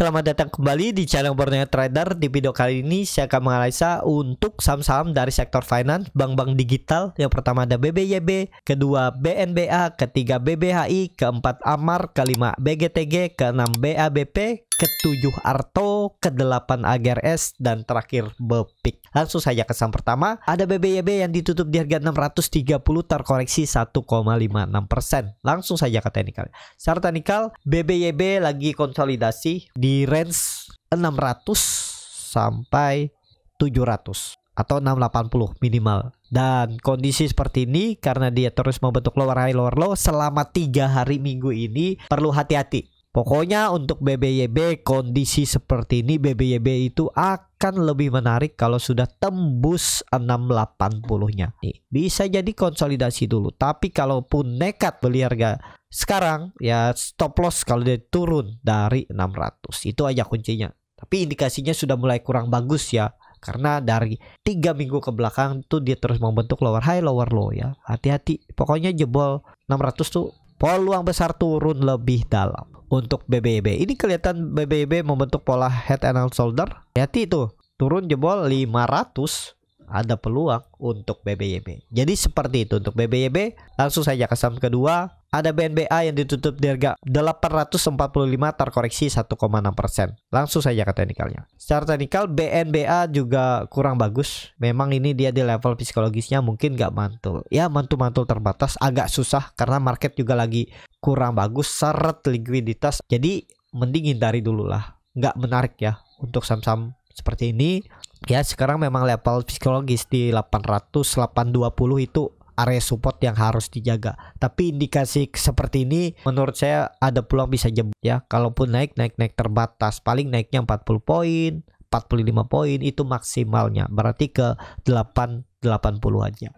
Selamat datang kembali di channel Borneo Trader. Di video kali ini saya akan menganalisa untuk saham-saham dari sektor finance, bank-bank digital. Yang pertama ada BBYB, kedua BNBA, ketiga BBHI, keempat AMAR, kelima BGTG, keenam BABP, ketujuh Arto, kedelapan Agares, dan terakhir Bepik. Langsung saja ke saham pertama, ada BBYB yang ditutup di harga 630 terkoreksi 1,56%. Langsung saja ke teknikal. Secara teknikal, BBYB lagi konsolidasi di range 600 sampai 700 atau 680 minimal. Dan kondisi seperti ini karena dia terus membentuk lower high lower low selama tiga hari minggu ini perlu hati-hati Pokoknya untuk BBYB kondisi seperti ini BBYB itu akan lebih menarik kalau sudah tembus 680-nya. Nih, bisa jadi konsolidasi dulu. Tapi kalaupun nekat beli harga sekarang ya stop loss kalau dia turun dari 600. Itu aja kuncinya. Tapi indikasinya sudah mulai kurang bagus ya karena dari tiga minggu ke belakang tuh dia terus membentuk lower high lower low ya hati-hati pokoknya jebol 600 tuh peluang besar turun lebih dalam untuk BBB. Ini kelihatan BBB membentuk pola head and shoulder. Hati itu turun jebol 500 ada peluang untuk BBYB. Jadi seperti itu untuk BBYB. Langsung saja ke saham kedua. Ada BNBA yang ditutup di harga 845 terkoreksi 1,6%. Langsung saja ke teknikalnya. Secara teknikal BNBA juga kurang bagus. Memang ini dia di level psikologisnya mungkin nggak mantul. Ya mantul-mantul terbatas agak susah karena market juga lagi kurang bagus seret likuiditas. Jadi mending hindari dulu lah. Nggak menarik ya untuk saham-saham seperti ini ya sekarang memang level psikologis di 800 820 itu area support yang harus dijaga. Tapi indikasi seperti ini menurut saya ada peluang bisa jebol ya. Kalaupun naik naik naik terbatas, paling naiknya 40 poin, 45 poin itu maksimalnya. Berarti ke 880 aja.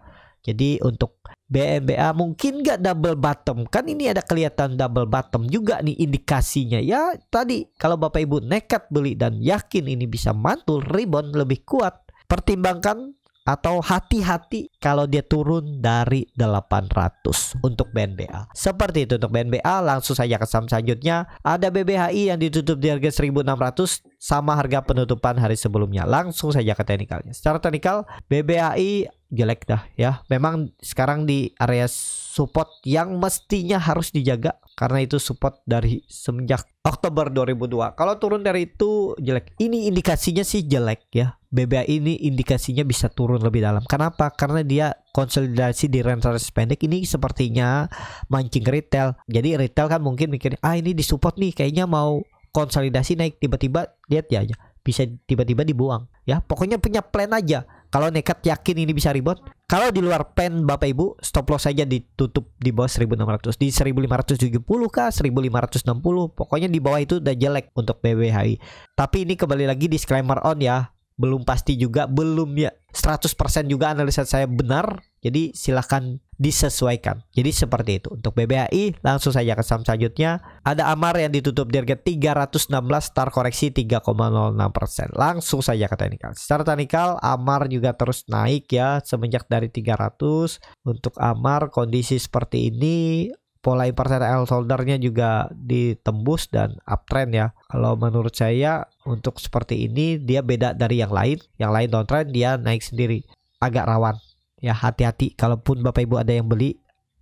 Jadi untuk BMBA mungkin gak double bottom kan ini ada kelihatan double bottom juga nih indikasinya ya tadi kalau bapak ibu nekat beli dan yakin ini bisa mantul rebound lebih kuat pertimbangkan atau hati-hati kalau dia turun dari 800 untuk BNBA. Seperti itu untuk BNBA langsung saja ke saham selanjutnya. Ada BBHI yang ditutup di harga 1600 sama harga penutupan hari sebelumnya. Langsung saja ke teknikalnya. Secara teknikal BBAI jelek dah ya. Memang sekarang di area support yang mestinya harus dijaga karena itu support dari semenjak Oktober 2002. Kalau turun dari itu jelek. Ini indikasinya sih jelek ya. BBA ini indikasinya bisa turun lebih dalam. Kenapa? Karena dia konsolidasi di rentang pendek ini sepertinya mancing retail. Jadi retail kan mungkin mikir, ah ini di support nih kayaknya mau konsolidasi naik tiba-tiba lihat ya aja ya, bisa tiba-tiba dibuang ya pokoknya punya plan aja kalau nekat yakin ini bisa rebound kalau di luar pen bapak ibu stop loss aja ditutup di bawah 1600 di 1570 kah 1560 pokoknya di bawah itu udah jelek untuk BBHI tapi ini kembali lagi disclaimer on ya belum pasti juga belum ya 100% juga analisa saya benar. Jadi silahkan disesuaikan. Jadi seperti itu. Untuk BBAI langsung saja ke saham selanjutnya. Ada Amar yang ditutup di harga 316 tar koreksi 3,06%. Langsung saja ke teknikal. Secara teknikal Amar juga terus naik ya semenjak dari 300. Untuk Amar kondisi seperti ini pola L soldernya juga ditembus dan uptrend ya. Kalau menurut saya untuk seperti ini dia beda dari yang lain. Yang lain downtrend dia naik sendiri. Agak rawan. Ya hati-hati kalaupun Bapak Ibu ada yang beli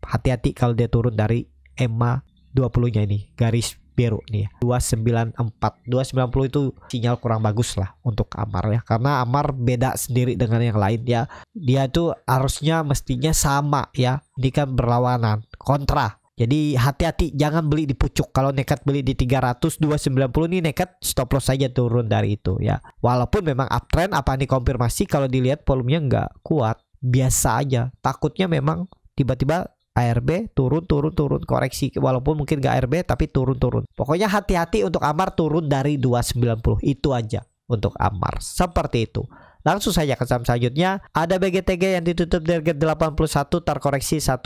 hati-hati kalau dia turun dari EMA 20-nya ini garis biru nih 294 290 itu sinyal kurang bagus lah untuk Amar ya karena Amar beda sendiri dengan yang lain ya dia itu harusnya mestinya sama ya ini kan berlawanan kontra jadi hati-hati jangan beli di pucuk. Kalau nekat beli di 300 290 nih nekat stop loss saja turun dari itu ya. Walaupun memang uptrend apa nih konfirmasi kalau dilihat volumenya nggak kuat, biasa aja. Takutnya memang tiba-tiba ARB turun turun turun koreksi walaupun mungkin nggak ARB tapi turun turun. Pokoknya hati-hati untuk Amar turun dari 290 itu aja untuk Amar. Seperti itu. Langsung saja ke saham selanjutnya. Ada BGTG yang ditutup di puluh 81 terkoreksi 1,2%.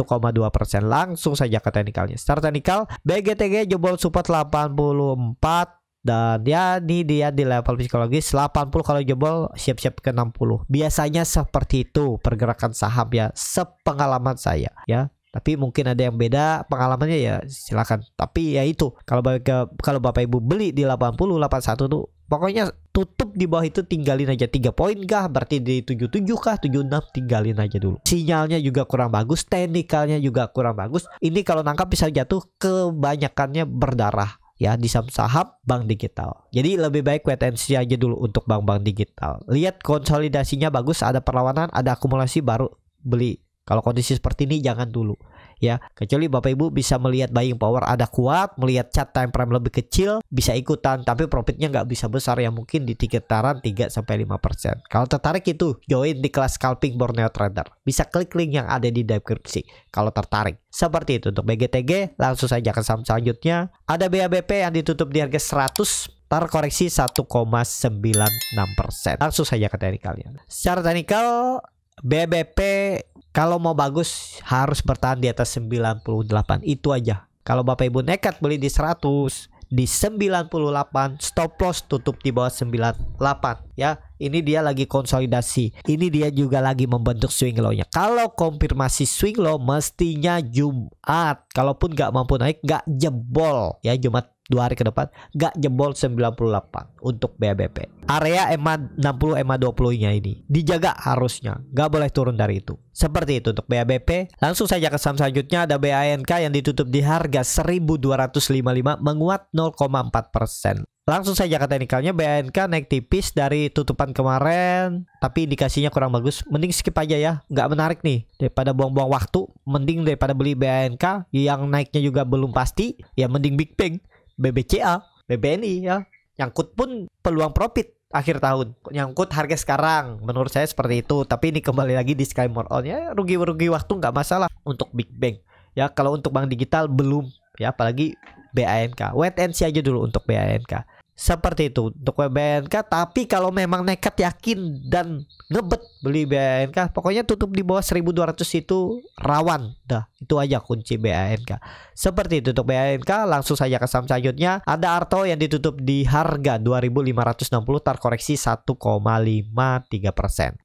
Langsung saja ke teknikalnya. Start teknikal BGTG jebol support 84 dan ya ini dia di level psikologis 80 kalau jebol siap-siap ke 60 biasanya seperti itu pergerakan saham ya sepengalaman saya ya tapi mungkin ada yang beda pengalamannya ya silakan tapi ya itu kalau bapak, kalau bapak ibu beli di 80 81 tuh pokoknya tutup di bawah itu tinggalin aja 3 poin kah berarti di 77 kah 76 tinggalin aja dulu sinyalnya juga kurang bagus teknikalnya juga kurang bagus ini kalau nangkap bisa jatuh kebanyakannya berdarah ya di saham-saham bank digital. Jadi lebih baik wait and see aja dulu untuk bank-bank digital. Lihat konsolidasinya bagus, ada perlawanan, ada akumulasi baru beli. Kalau kondisi seperti ini jangan dulu ya. Kecuali Bapak Ibu bisa melihat buying power ada kuat, melihat chart time frame lebih kecil bisa ikutan tapi profitnya nggak bisa besar ya mungkin di sekitaran 3 sampai 5%. Kalau tertarik itu join di kelas scalping Borneo Trader. Bisa klik link yang ada di deskripsi kalau tertarik. Seperti itu untuk BGTG langsung saja ke saham selanjutnya. Ada BABP yang ditutup di harga 100 terkoreksi 1,96%. Langsung saja ke teknikalnya. Secara teknikal BBP kalau mau bagus harus bertahan di atas 98 itu aja. Kalau Bapak Ibu nekat beli di 100, di 98 stop loss tutup di bawah 98 ya. Ini dia lagi konsolidasi. Ini dia juga lagi membentuk swing low-nya. Kalau konfirmasi swing low mestinya Jumat. Kalaupun nggak mampu naik nggak jebol ya Jumat dua hari ke depan gak jebol 98 untuk BBP. Area EMA 60 EMA 20 nya ini dijaga harusnya gak boleh turun dari itu. Seperti itu untuk BBP. Langsung saja ke saham selanjutnya ada BANK yang ditutup di harga 1255 menguat 0,4%. Langsung saja ke teknikalnya BNK naik tipis dari tutupan kemarin Tapi indikasinya kurang bagus Mending skip aja ya gak menarik nih Daripada buang-buang waktu Mending daripada beli BNK Yang naiknya juga belum pasti Ya mending Big Bang BBCA, BBNI ya. Nyangkut pun peluang profit akhir tahun. Nyangkut harga sekarang menurut saya seperti itu. Tapi ini kembali lagi di Sky More On ya rugi-rugi waktu nggak masalah untuk Big Bang. Ya kalau untuk bank digital belum ya apalagi BAMK. Wait and see aja dulu untuk BAMK. Seperti itu untuk BNK tapi kalau memang nekat yakin dan ngebet beli BNK pokoknya tutup di bawah 1200 itu rawan dah itu aja kunci BNK seperti itu untuk BNK langsung saja ke saham selanjutnya ada Arto yang ditutup di harga 2560 terkoreksi 1,53%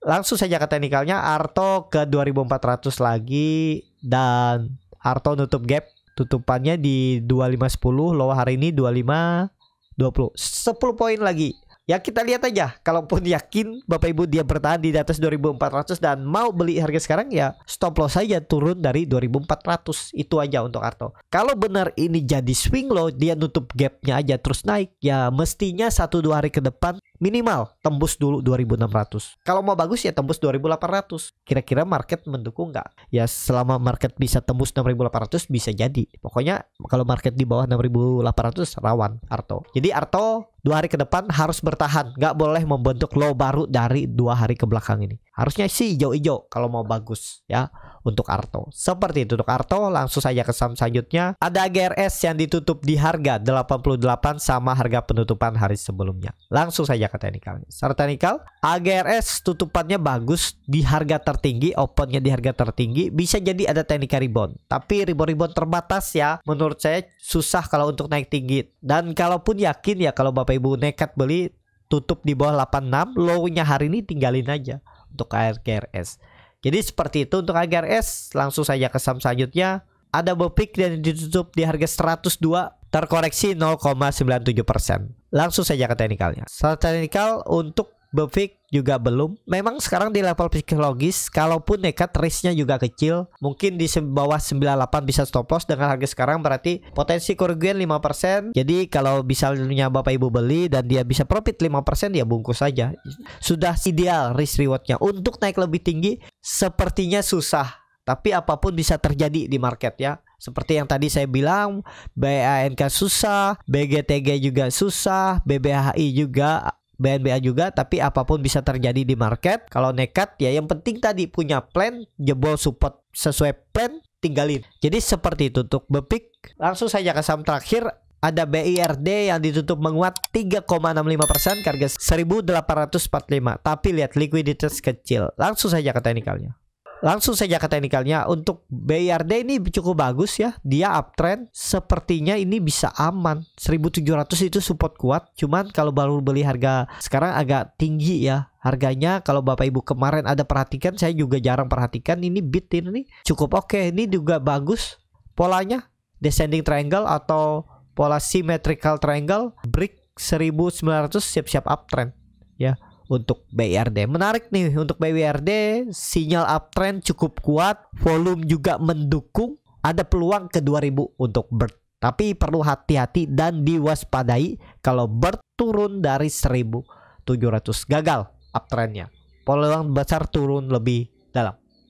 langsung saja ke teknikalnya Arto ke 2400 lagi dan Arto nutup gap tutupannya di 2510 low hari ini 25 20. 10 poin lagi. Ya kita lihat aja. Kalaupun yakin Bapak Ibu dia bertahan di atas 2400 dan mau beli harga sekarang ya stop loss saja turun dari 2400. Itu aja untuk Arto. Kalau benar ini jadi swing low dia nutup gapnya aja terus naik. Ya mestinya 1-2 hari ke depan minimal tembus dulu 2600 kalau mau bagus ya tembus 2800 kira-kira market mendukung nggak ya selama market bisa tembus 6800 bisa jadi pokoknya kalau market di bawah 6800 rawan Arto jadi Arto dua hari ke depan harus bertahan nggak boleh membentuk low baru dari dua hari ke belakang ini harusnya sih hijau-hijau kalau mau bagus ya untuk Arto. Seperti itu untuk Arto, langsung saja ke saham selanjutnya. Ada GRS yang ditutup di harga 88 sama harga penutupan hari sebelumnya. Langsung saja ke teknikal. Secara teknikal, AGRS tutupannya bagus di harga tertinggi, opennya di harga tertinggi, bisa jadi ada teknik rebound. Tapi rebound-rebound terbatas ya, menurut saya susah kalau untuk naik tinggi. Dan kalaupun yakin ya kalau Bapak Ibu nekat beli tutup di bawah 86, low-nya hari ini tinggalin aja untuk ARGRS. Jadi seperti itu untuk HGRS langsung saja ke saham selanjutnya. Ada bopik dan ditutup di harga 102 terkoreksi 0,97%. Langsung saja ke teknikalnya. Secara teknikal untuk Bevik juga belum. Memang sekarang di level psikologis, kalaupun nekat risknya juga kecil. Mungkin di bawah 98 bisa stop loss dengan harga sekarang berarti potensi kerugian 5%. Jadi kalau misalnya Bapak Ibu beli dan dia bisa profit 5% ya bungkus saja. Sudah ideal risk rewardnya. Untuk naik lebih tinggi sepertinya susah. Tapi apapun bisa terjadi di market ya. Seperti yang tadi saya bilang, BANK susah, BGTG juga susah, BBHI juga BNBA juga tapi apapun bisa terjadi di market kalau nekat ya yang penting tadi punya plan jebol support sesuai plan tinggalin jadi seperti itu untuk bepik langsung saja ke saham terakhir ada BIRD yang ditutup menguat 3,65% harga 1845 tapi lihat likuiditas kecil langsung saja ke teknikalnya Langsung saja ke teknikalnya untuk BRD ini cukup bagus ya. Dia uptrend, sepertinya ini bisa aman. 1700 itu support kuat. Cuman kalau baru beli harga sekarang agak tinggi ya harganya kalau bapak ibu kemarin ada perhatikan saya juga jarang perhatikan ini bit ini cukup oke okay. ini juga bagus polanya descending triangle atau pola symmetrical triangle break 1900 siap-siap uptrend ya untuk BRD. Menarik nih untuk BWRD sinyal uptrend cukup kuat, volume juga mendukung, ada peluang ke 2000 untuk BERT. Tapi perlu hati-hati dan diwaspadai kalau BERT turun dari 1700 gagal uptrendnya. Peluang besar turun lebih dalam.